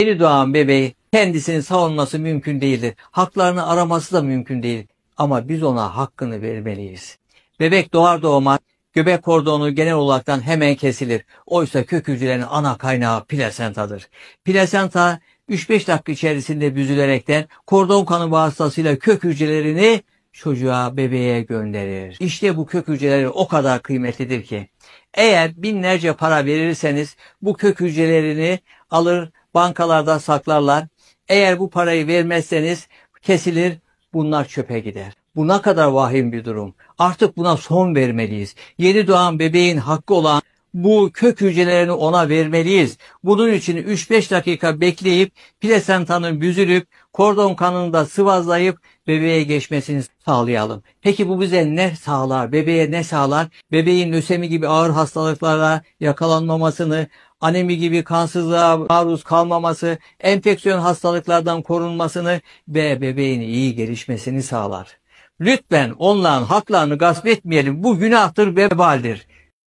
Yeni doğan bebeği kendisini savunması mümkün değildir. Haklarını araması da mümkün değil. Ama biz ona hakkını vermeliyiz. Bebek doğar doğmaz göbek kordonu genel olaraktan hemen kesilir. Oysa kök hücrelerin ana kaynağı plasentadır. Plasenta 3-5 dakika içerisinde büzülerekten kordon kanı vasıtasıyla kök hücrelerini çocuğa, bebeğe gönderir. İşte bu kök hücreleri o kadar kıymetlidir ki. Eğer binlerce para verirseniz bu kök hücrelerini alır bankalarda saklarlar. Eğer bu parayı vermezseniz kesilir, bunlar çöpe gider. Bu ne kadar vahim bir durum. Artık buna son vermeliyiz. Yeni doğan bebeğin hakkı olan bu kök hücrelerini ona vermeliyiz. Bunun için 3-5 dakika bekleyip plasentanın büzülüp kordon da sıvazlayıp bebeğe geçmesini sağlayalım. Peki bu bize ne sağlar? Bebeğe ne sağlar? Bebeğin lösemi gibi ağır hastalıklara yakalanmamasını, anemi gibi kansızlığa maruz kalmaması, enfeksiyon hastalıklardan korunmasını ve bebeğin iyi gelişmesini sağlar. Lütfen onların haklarını gasp etmeyelim. Bu günahtır vebaldir.